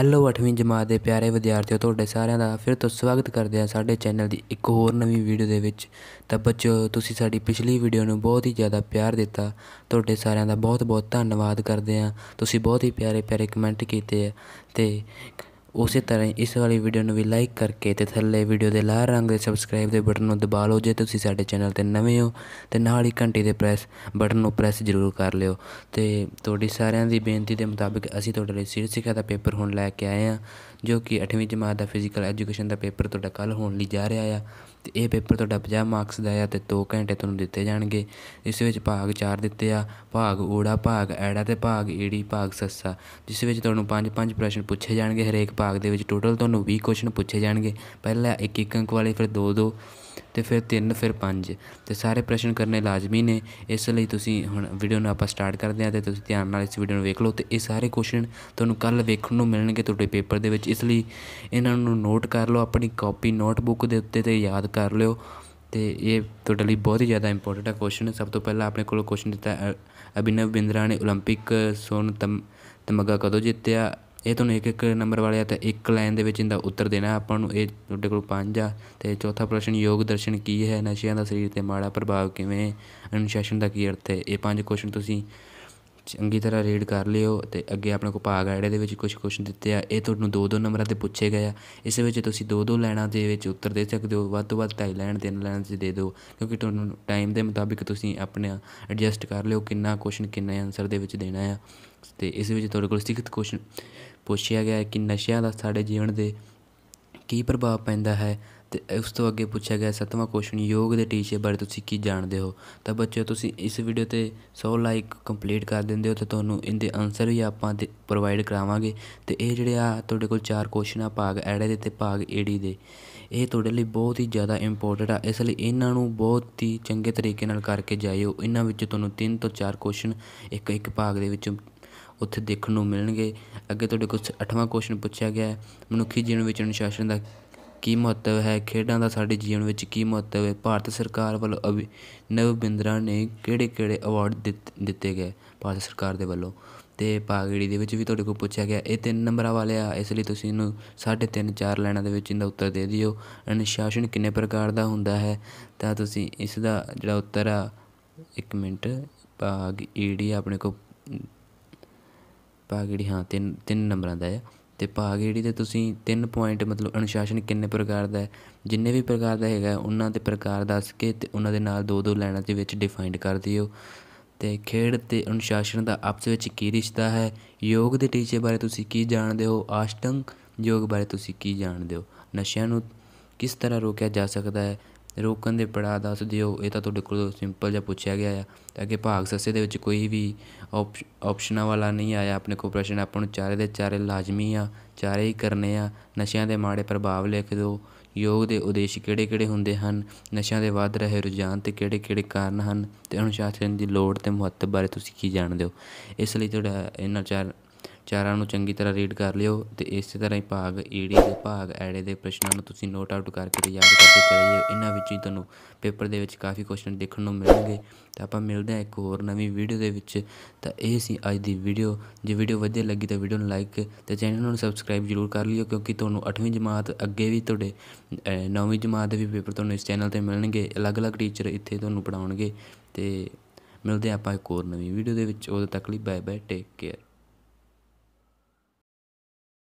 hello 8ਵੀਂ ਜਮਾਤ ਦੇ ਪਿਆਰੇ ਵਿਦਿਆਰਥੀਓ ਤੁਹਾਡੇ ਸਾਰਿਆਂ ਦਾ ਫਿਰ ਤੋਂ ਸਵਾਗਤ ਕਰਦੇ ਹਾਂ ਸਾਡੇ ਚੈਨਲ ਦੀ ਇੱਕ ਹੋਰ ਨਵੀਂ ਵੀਡੀਓ ਦੇ ਵਿੱਚ ਤਾਂ ਬੱਚੋ ਤੁਸੀਂ ਸਾਡੀ ਪਿਛਲੀ ਵੀਡੀਓ ਨੂੰ ਬਹੁਤ ਹੀ ਜ਼ਿਆਦਾ ਪਿਆਰ ਦਿੱਤਾ ਤੁਹਾਡੇ ਸਾਰਿਆਂ ਦਾ ਬਹੁਤ-ਬਹੁਤ ਧੰਨਵਾਦ ਕਰਦੇ ਹਾਂ ਤੁਸੀਂ ਬਹੁਤ ਹੀ ਪਿਆਰੇ-ਪਿਆਰੇ ਕਮੈਂਟ ਕੀਤੇ ਆ ਤੇ ਉਸੇ ਤਰ੍ਹਾਂ ਇਸ ਵਾਲੀ ਵੀਡੀਓ ਨੂੰ ਵੀ ਲਾਈਕ ਕਰਕੇ ਤੇ ਥੱਲੇ ਵੀਡੀਓ ਦੇ ਲਾਲ ਰੰਗ ਦੇ ਸਬਸਕ੍ਰਾਈਬ ਦੇ ਬਟਨ ਨੂੰ ਦਬਾ ਲਓ ਜੇ ਤੁਸੀਂ ਸਾਡੇ ਚੈਨਲ ਤੇ ਨਵੇਂ ਹੋ ਤੇ ਨਾਲ ਹੀ ਘੰਟੀ ਦੇ ਪ੍ਰੈਸ ਬਟਨ ਨੂੰ ਪ੍ਰੈਸ ਜ਼ਰੂਰ ਕਰ ਲਿਓ ਤੇ ਤੁਹਾਡੀ ਸਾਰਿਆਂ ਦੀ ਬੇਨਤੀ ਦੇ ਮੁਤਾਬਕ ਅਸੀਂ ਤੁਹਾਡੇ ਲਈ ਸਿਰ ਸਿੱਖਿਆ ਦਾ ਪੇਪਰ ਹੁਣ ਲੈ ਕੇ ਆਏ ਆ ਜੋ ਕਿ 8ਵੀਂ ਜਮਾਤ ਦਾ ਫਿਜ਼ੀਕਲ ਐਜੂਕੇਸ਼ਨ ਦਾ ਪੇਪਰ ਤੁਹਾਡਾ ਕੱਲ ਹੋਣ ਲਈ ਜਾ ਰਿਹਾ ਆ ਤੇ ਇਹ ਪੇਪਰ ਤੁਹਾਡਾ 50 ਮਾਰਕਸ ਦਾ ਆ ਤੇ 2 ਘੰਟੇ ਤੁਹਾਨੂੰ ਦਿੱਤੇ ਜਾਣਗੇ ਇਸ ਵਿੱਚ ਭਾਗ 4 ਦਿੱਤੇ ਆ ਭਾਗ ਊੜਾ ਭਾਗ ਐੜਾ ਤੇ ਭਾਗ ਈੜੀ ਭਾਗ ਸੱਸਾ ਜਿਸ ਵਿੱਚ ਤੁਹਾਨੂੰ ਪੰਜ ਪੰਜ ਪ੍ਰਸ਼ਨ ਪੁੱਛੇ ਜਾਣਗੇ ਹਰੇਕ ਭਾਗ ਦੇ ਵਿੱਚ ਟੋਟਲ ਤੁਹਾਨੂੰ 20 ਕੁਐਸਚਨ ਪੁੱਛੇ ਜਾਣਗੇ ਪਹਿਲਾ ਇੱਕ ਇੱਕ ਅੰਕ ਵਾਲੇ ਫਿਰ ਦੋ ਦੋ ਤੇ ਫਿਰ ਤਿੰਨ ਫਿਰ ਪੰਜ ਤੇ ਸਾਰੇ ਪ੍ਰਸ਼ਨ ਕਰਨੇ ਲਾਜ਼ਮੀ ਨੇ ਇਸ ਲਈ ਤੁਸੀਂ ਹੁਣ ਵੀਡੀਓ ਨੂੰ ਆਪਾਂ ਸਟਾਰਟ ਕਰਦੇ ਹਾਂ ਤੇ ਤੁਸੀਂ ਧਿਆਨ ਨਾਲ ਇਸ ਵੀਡੀਓ ਨੂੰ ਵੇਖ ਲਓ ਤੇ ਇਹ ਸਾਰੇ ਕੁਐਸਚਨ ਤੁਹਾਨੂੰ ਕੱਲ੍ਹ ਵੇਖਣ ਨੂੰ ਮਿਲਣਗੇ ਤੁਹਾਡੇ ਪੇਪਰ ਦੇ ਵਿੱਚ ਇਸ ਲਈ ਇਹਨਾਂ ਨੂੰ ਨੋਟ ਕਰ ਲਓ ਆਪਣੀ ਕਾਪੀ ਨੋਟਬੁੱਕ ਦੇ ਉੱਤੇ ਤੇ ਯਾਦ ਕਰ ਲਿਓ ਤੇ ਇਹ ਤੁਹਾਡੇ ਲਈ ਬਹੁਤ ਹੀ ਜ਼ਿਆਦਾ ਇੰਪੋਰਟੈਂਟ ਹੈ ਕੁਐਸਚਨ ਸਭ ਤੋਂ ਪਹਿਲਾਂ ਆਪਣੇ ਕੋਲ ਕੁਐਸਚਨ ਦਿੱਤਾ ਅਭਿਨਵ ਬਿੰਦਰਾ ਨੇ 올림픽 ਸੋਨ ਤਮਗਾ ਕਦੋਂ ਜਿੱਤਿਆ ਇਹ ਤੁਹਾਨੂੰ ਇੱਕ ਇੱਕ ਨੰਬਰ ਵਾਲੇ ਆ ਇੱਕ ਲਾਈਨ ਦੇ ਵਿੱਚ ਇਹਦਾ ਉੱਤਰ ਦੇਣਾ ਆਪਾਂ ਨੂੰ ਇਹ ਤੁਹਾਡੇ ਕੋਲ ਪੰਜ ਆ ਤੇ ਚੌਥਾ ਪ੍ਰਸ਼ਨ ਯੋਗ ਦਰਸ਼ਨ ਕੀ ਹੈ ਨਸ਼ਿਆਂ ਦਾ ਸਰੀਰ ਤੇ ਮਾੜਾ ਪ੍ਰਭਾਵ ਕਿਵੇਂ ਅਨੁਸ਼ਾਸਨ ਦਾ ਕੀ ਅਰਥ ਹੈ ਇਹ ਪੰਜ ਕੁਐਸਚਨ ਤੁਸੀਂ ਚੰਗੀ ਤਰ੍ਹਾਂ ਰੀਡ ਕਰ ਲਿਓ ਤੇ ਅੱਗੇ ਆਪਣੇ ਕੋਲ ਭਾਗ ਜਿਹੜੇ ਦੇ ਵਿੱਚ ਕੁਝ ਕੁਐਸਚਨ ਦਿੱਤੇ ਆ ਇਹ ਤੁਹਾਨੂੰ ਦੋ ਦੋ ਨੰਬਰਾਂ ਤੇ ਪੁੱਛੇ ਗਏ ਆ ਇਸ ਵਿੱਚ ਤੁਸੀਂ ਦੋ ਦੋ ਲਾਈਨਾਂ ਦੇ ਵਿੱਚ ਉੱਤਰ ਦੇ ਸਕਦੇ ਹੋ ਵੱਧ ਤੋਂ ਵੱਧ ਢਾਈ ਲਾਈਨ ਤਿੰਨ ਲਾਈਨ ਦੇ ਦੇ ਦਿਓ ਕਿਉਂਕਿ ਤੁਹਾਨੂੰ ਟਾਈਮ ਦੇ ਮੁਤਾਬਿਕ ਤੁਸੀਂ ਆਪਣੇ ਐਡਜਸਟ ਕਰ ਲਿਓ ਕਿੰਨਾ ਕੁਐਸਚਨ ਕਿੰਨੇ ਆਨਸਰ ਦੇ ਵਿੱਚ ਦੇਣਾ ਆ ਤੇ ਇਸ ਵਿੱਚ ਤੁਹਾਡੇ ਕੋਲ ਸਿੱਖਤ ਕੁਐਸਚਨ ਪੁੱਛਿਆ ਗਿਆ ਕਿ ਨਸ਼ਿਆਂ ਦਾ ਸਾਡੇ ਜੀਵਨ ਦੇ ਕੀ ਪ੍ਰਭਾਵ ਪੈਂਦਾ ਹੈ ਤੇ ਉਸ ਤੋਂ ਅੱਗੇ ਪੁੱਛਿਆ ਗਿਆ ਸਤਵਾਂ ਕੁਐਸਚਨ ਯੋਗ ਦੇ ਟੀਚੇ ਬਾਰੇ ਤੁਸੀਂ ਕੀ ਜਾਣਦੇ ਹੋ ਤਾਂ ਬੱਚਿਓ ਤੁਸੀਂ ਇਸ ਵੀਡੀਓ ਤੇ 100 ਲਾਈਕ ਕੰਪਲੀਟ ਕਰ ਦਿੰਦੇ ਹੋ ਤੇ ਤੁਹਾਨੂੰ ਇਹਦੇ ਆਨਸਰ ਵੀ ਆਪਾਂ ਪ੍ਰੋਵਾਈਡ ਕਰਾਵਾਂਗੇ ਤੇ ਇਹ ਜਿਹੜੇ ਆ ਤੁਹਾਡੇ ਕੋਲ ਚਾਰ ਕੁਐਸਚਨ ਆ ਭਾਗ ਐੜੇ ਦੇ ਤੇ ਭਾਗ ਏਡੀ ਦੇ ਇਹ ਤੁਹਾਡੇ ਲਈ ਬਹੁਤ ਹੀ ਜ਼ਿਆਦਾ ਇੰਪੋਰਟੈਂਟ ਆ ਇਸ ਲਈ ਇਹਨਾਂ ਨੂੰ ਬਹੁਤ ਹੀ ਚੰਗੇ ਤਰੀਕੇ ਨਾਲ ਕਰਕੇ ਜਾਇਓ ਇਹਨਾਂ ਵਿੱਚ ਤੁਹਾਨੂੰ 3 ਤੋਂ 4 ਕੁਐਸਚਨ ਇੱਕ ਇੱਕ ਭਾਗ ਦੇ ਵਿੱਚ ਉੱਥੇ ਦੇਖਣ ਨੂੰ ਮਿਲਣਗੇ ਅੱਗੇ ਤੁਹਾਡੇ ਕੋਲ 8ਵਾਂ ਕੁਐਸਚਨ ਪੁੱਛਿਆ ਗਿਆ ਹੈ ਮਨੁੱਖੀ ਜੀਵਨ ਵਿੱਚ ਅਨੁਸ਼ਾਸਨ ਦਾ ਕੀ ਮਹੱਤਵ ਹੈ ਖੇਡਾਂ ਦਾ ਸਾਡੇ ਜੀਵਨ ਵਿੱਚ ਕੀ ਮਹੱਤਵ ਹੈ ਭਾਰਤ ਸਰਕਾਰ ਵੱਲੋਂ ਨਵ ਬਿੰਦਰਾ ਨੇ ਕਿਹੜੇ-ਕਿਹੜੇ ਅਵਾਰਡ ਦਿੱਤੇ ਗਏ ਭਾਰਤ ਸਰਕਾਰ ਦੇ ਵੱਲੋਂ ਤੇ ਪਾਗੜੀ ਦੇ ਵਿੱਚ ਵੀ ਤੁਹਾਡੇ ਕੋਲ ਪੁੱਛਿਆ ਗਿਆ ਇਹ ਤਿੰਨ ਨੰਬਰਾਂ ਵਾਲੇ ਆ ਇਸ ਲਈ ਤੁਸੀਂ ਇਹਨੂੰ 3.5 4 ਲਾਈਨਾਂ ਦੇ ਵਿੱਚ ਇਹਦਾ ਉੱਤਰ ਦੇ ਦਿਓ ਅਨੁਸ਼ਾਸਨ ਕਿੰਨੇ ਪ੍ਰਕਾਰ ਦਾ ਹੁੰਦਾ ਹੈ ਤਾਂ ਤੁਸੀਂ ਇਸ ਦਾ ਜਿਹੜਾ ਉੱਤਰ ਆ 1 ਮਿੰਟ ਭਾਗ ਈਡੀ ਆਪਣੇ ਕੋਲ ਭਾਗ ਜਿਹੜੀ ਹਾਂ ਤਿੰਨ ਤਿੰਨ ਨੰਬਰਾਂ ਦਾ ਹੈ ਤੇ ਭਾਗ ਜਿਹੜੀ ਤੇ ਤੁਸੀਂ ਤਿੰਨ ਪੁਆਇੰਟ ਮਤਲਬ ਅਨੁਸ਼ਾਸਨ ਕਿੰਨੇ ਪ੍ਰਕਾਰ ਦਾ ਹੈ ਜਿੰਨੇ ਵੀ ਪ੍ਰਕਾਰ ਦਾ ਹੈਗਾ ਉਹਨਾਂ ਦੇ ਪ੍ਰਕਾਰ ਦੱਸ ਕੇ ਤੇ ਉਹਨਾਂ ਦੇ ਨਾਲ ਦੋ ਦੋ ਲਾਈਨਾਂ ਦੇ ਵਿੱਚ ਡਿਫਾਈਨ ਕਰ ਦਿਓ ਤੇ ਖੇਡ ਤੇ ਅਨੁਸ਼ਾਸਨ ਦਾ ਆਪਸ ਵਿੱਚ ਕੀ ਰਿਸ਼ਤਾ ਹੈ ਯੋਗ ਦੇ ਟੀਚੇ ਬਾਰੇ ਤੁਸੀਂ ਕੀ ਜਾਣਦੇ ਹੋ ਆਸ਼ਟੰਗ ਯੋਗ ਬਾਰੇ ਤੁਸੀਂ ਕੀ ਜਾਣਦੇ ਹੋ ਨਸ਼ਿਆਂ ਨੂੰ ਕਿਸ ਤਰ੍ਹਾਂ ਰੋਕਿਆ ਜਾ ਸਕਦਾ ਹੈ ਰੋਕਣ ਦੇ ਪੜਾਅ ਦੱਸ ਦਿਓ ਇਹ ਤਾਂ ਤੁਹਾਡੇ ਕੋਲ ਸਿੰਪਲ ਜਿਹਾ ਪੁੱਛਿਆ ਗਿਆ ਆ ਤਾਂ ਕਿ ਭਾਗ ਸੱਸੇ ਦੇ ਵਿੱਚ ਕੋਈ ਵੀ ਆਪਸ਼ਨਾਂ ਵਾਲਾ ਨਹੀਂ ਆਇਆ ਆਪਣੇ ਕੋਲ ਪ੍ਰਸ਼ਨ ਆਪਾਂ ਨੂੰ ਚਾਰੇ ਦੇ ਚਾਰੇ ਲਾਜ਼ਮੀ ਆ ਚਾਰੇ ਹੀ ਕਰਨੇ ਆ ਨਸ਼ਿਆਂ ਦੇ ਮਾੜੇ ਪ੍ਰਭਾਵ ਲਿਖ ਦਿਓ ਯੋਗ ਦੇ ਉਦੇਸ਼ ਕਿਹੜੇ-ਕਿਹੜੇ ਹੁੰਦੇ ਹਨ ਨਸ਼ਿਆਂ ਦੇ ਵੱਧ ਰਹੇ ਰੁਝਾਨ ਤੇ ਕਿਹੜੇ-ਕਿਹੜੇ ਕਾਰਨ ਹਨ ਤੇ ਅਨੁਸ਼ਾਸਨ ਦੀ ਲੋੜ ਤੇ ਮਹੱਤਵ ਬਾਰੇ ਤੁਸੀਂ ਕੀ ਜਾਣਦੇ ਹੋ ਇਸ ਲਈ ਤੁਹਾਡਾ ਇਹਨਾਂ ਚਾਰ ਚਾਰਾਂ ਨੂੰ ਚੰਗੀ ਤਰ੍ਹਾਂ ਰੀਡ ਕਰ ਲਿਓ ਤੇ ਇਸੇ ਤਰ੍ਹਾਂ ਹੀ ਭਾਗ ਈੜੀ ਦੇ ਭਾਗ ਐੜੇ ਦੇ ਪ੍ਰਸ਼ਨਾਂ ਨੂੰ ਤੁਸੀਂ ਨੋਟ ਆਊਟ ਕਰਕੇ ਤੇ ਯਾਦ ਕਰਕੇ ਚੱਲਿਓ ਇਹਨਾਂ ਵਿੱਚ ਹੀ ਤੁਹਾਨੂੰ ਪੇਪਰ ਦੇ ਵਿੱਚ ਕਾਫੀ ਕੁਐਸਚਨ ਦੇਖਣ ਨੂੰ ਮਿਲਣਗੇ ਤਾਂ ਆਪਾਂ ਮਿਲਦੇ ਹਾਂ ਇੱਕ ਹੋਰ ਨਵੀਂ ਵੀਡੀਓ ਦੇ ਵਿੱਚ ਤਾਂ ਇਹ ਸੀ ਅੱਜ ਦੀ ਵੀਡੀਓ ਜੇ ਵੀਡੀਓ ਵਧੀਆ ਲੱਗੀ ਤਾਂ ਵੀਡੀਓ ਨੂੰ ਲਾਈਕ ਤੇ ਚੈਨਲ ਨੂੰ ਸਬਸਕ੍ਰਾਈਬ ਜ਼ਰੂਰ ਕਰ ਲਿਓ ਕਿਉਂਕਿ ਤੁਹਾਨੂੰ 8ਵੀਂ ਜਮਾਤ ਅੱਗੇ ਵੀ ਤੁਹਾਡੇ 9ਵੀਂ ਜਮਾਤ ਦੇ ਵੀ ਪੇਪਰ ਤੁਹਾਨੂੰ ਇਸ ਚੈਨਲ ਤੇ ਮਿਲਣਗੇ ਅਲੱਗ-ਅਲੱਗ ਟੀਚਰ ਇੱਥੇ ਤੁਹਾਨੂੰ ਪੜਾਉਣਗੇ ਤੇ ਮਿਲਦੇ ਆਪਾਂ ਇੱਕ ਹੋਰ ਨਵੀਂ ਵੀਡੀਓ ਦੇ ਵਿੱਚ ਉਦੋਂ ਤੱਕ ਲਈ ਬਾਏ ਬਾਏ ਟੇਕ ਕੇਅਰ